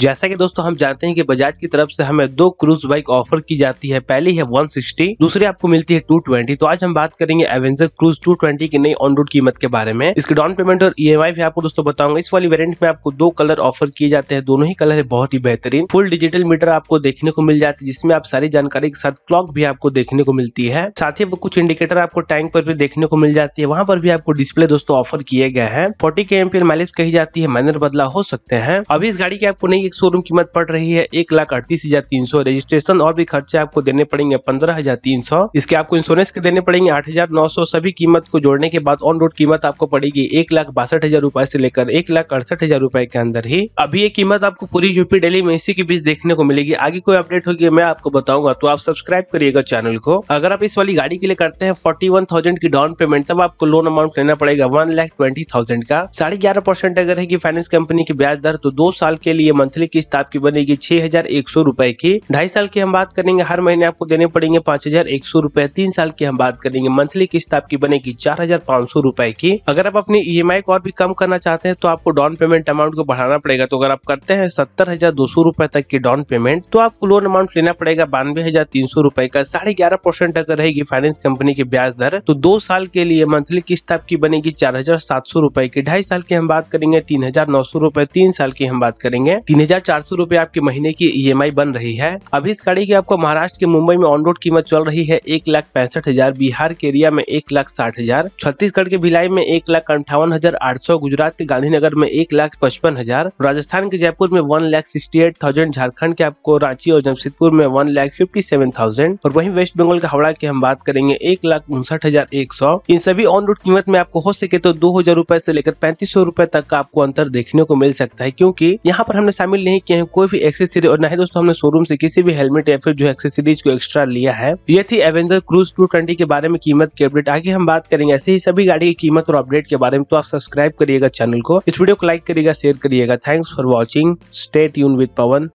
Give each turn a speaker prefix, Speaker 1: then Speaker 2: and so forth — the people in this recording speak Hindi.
Speaker 1: जैसा कि दोस्तों हम जानते हैं कि बजाज की तरफ से हमें दो क्रूज बाइक ऑफर की जाती है पहली है 160 दूसरी आपको मिलती है 220 तो आज हम बात करेंगे एवेंजर क्रूज 220 की नई ऑन रोड कीमत के बारे में इसके डाउन पेमेंट और ई e भी आपको दोस्तों बताऊंगा इस वाली वेरियंट में आपको दो कलर ऑफर किए जाते हैं दोनों ही कलर है बहुत ही बेहतरीन फुल डिजिटल मीटर आपको देखने को मिल जाती है जिसमें आप सारी जानकारी के साथ क्लॉक भी आपको देखने को मिलती है साथ ही कुछ इंडिकेटर आपको टैंक पर भी देखने को मिल जाती है वहाँ पर भी आपको डिस्प्ले दोस्तों ऑफर किए गए हैं फोर्टी के एमपीएल माइलेज कही जाती है माइनर बदलाव हो सकते हैं अभी इस गाड़ी की आपको नहीं एक शोरूम कीमत पड़ रही है एक लाख अड़तीस हजार तीन सौ रजिस्ट्रेशन और भी खर्चे आपको देने पड़ेंगे पंद्रह हजार तीन सौ इसके आपको इंश्योरेंस के देने पड़ेंगे आठ हजार नौ सौ सभी कीमत को जोड़ने के बाद ऑन रोड कीमत आपको पड़ेगी एक लाख बासठ हजार रूपए से लेकर एक लाख अड़सठ हजार रूपए के अंदर ही अभी ये कीमत आपको पूरी यूपी डेली में इसी के बीच देखने को मिलेगी आगे कोई अपडेट होगी मैं आपको बताऊंगा तो आप सब्सक्राइब करिएगा चैनल को अगर आप इस वाली गाड़ी के लिए करते हैं फोर्टी वन थाउजेंड की डाउन पेमेंट तब आपको लोन अमाउंट लेना पड़ेगा वन लाख ट्वेंटी थाउजेंड का साढ़े ग्यारह परसेंट अगर है की फाइनेंस कंपनी की ब्याज दर तो दो साल के लिए मंथली मंथली किस्त आपकी बनेगी छह हजार एक सौ रूपए की ढाई साल की हम बात करेंगे हर महीने आपको देने पड़ेंगे पांच हजार एक सौ रूपए तीन साल की हम बात करेंगे मंथली किस्त आपकी बनेगी चार हजार पाँच सौ रूपए की अगर आप अपनी ई एम आई को और भी कम करना चाहते हैं तो आपको डाउन पेमेंट अमाउंट को बढ़ाना पड़ेगा तो अगर आप करते हैं सत्तर हजार दो सौ रूपए तक की डाउन पेमेंट तो आपको लोन अमाउंट लेना पड़ेगा बानवे हजार तीन सौ रूपए का साढ़े ग्यारह परसेंट अगर रहेगी फाइनेंस कंपनी की ब्याज दर तो दो साल के लिए मंथली किस्त आपकी बनेगी चार हजार सात सौ रूपए की ढाई साल की हम बात करेंगे तीन हजार नौ सौ रूपए तीन साल की हम बात करेंगे तीन तीन हजार चार सौ रूपए आपके महीने की ई e बन रही है अभी इस गाड़ी की आपको महाराष्ट्र के मुंबई में ऑन रोड कीमत चल रही है एक लाख पैंसठ हजार बिहार के एरिया में एक लाख साठ हजार छत्तीसगढ़ के भिलाई में एक लाख अंठावन हजार आठ सौ गुजरात के गांधीनगर में एक लाख पचपन हजार राजस्थान के जयपुर में one lakh sixty eight thousand Jharkhand के आपको रांची और जमशेदपुर में one lakh fifty seven thousand और वही वेस्ट बंगाल के हावड़ा की हम बात करेंगे एक लाख उनसठ हजार एक सौ इन सभी ऑन रोड कीमत में आपको हो सके तो दो हजार रूपए ऐसी लेकर पैंतीस सौ रूपए तक का आपको अंतर देखने को मिल सकता है क्यूँकी यहाँ पर हमने शामिल नहीं किए हैं कोई भी एक्सेसरी और ना ही दोस्तों हमने शोरूम से किसी भी हेलमेट या फिर जो एक्सेसरीज को एक्स्ट्रा लिया है तो ये थी एवेंजर क्रूज टू के बारे में कीमत की अपडेट आगे हम बात करेंगे ऐसे ही सभी गाड़ी की कीमत और अपडेट के बारे में तो आप सब्सक्राइब करिएगा चैनल को इस वीडियो को लाइक करिएगा शेयर करिएगा थैंक्स फॉर वॉचिंग स्टेट यून विद पवन